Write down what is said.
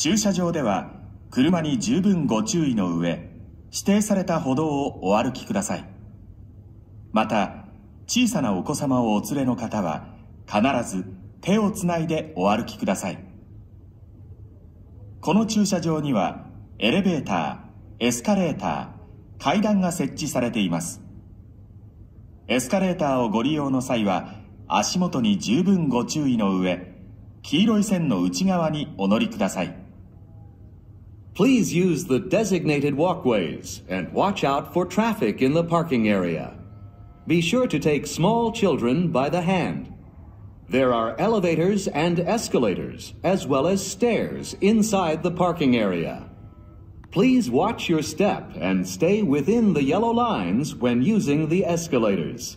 駐車場では車に十分ご注意の上指定された歩道をお歩きくださいまた小さなお子様をお連れの方は必ず手をつないでお歩きくださいこの駐車場にはエレベーターエスカレーター階段が設置されていますエスカレーターをご利用の際は足元に十分ご注意の上黄色い線の内側にお乗りください Please use the designated walkways and watch out for traffic in the parking area. Be sure to take small children by the hand. There are elevators and escalators, as well as stairs inside the parking area. Please watch your step and stay within the yellow lines when using the escalators.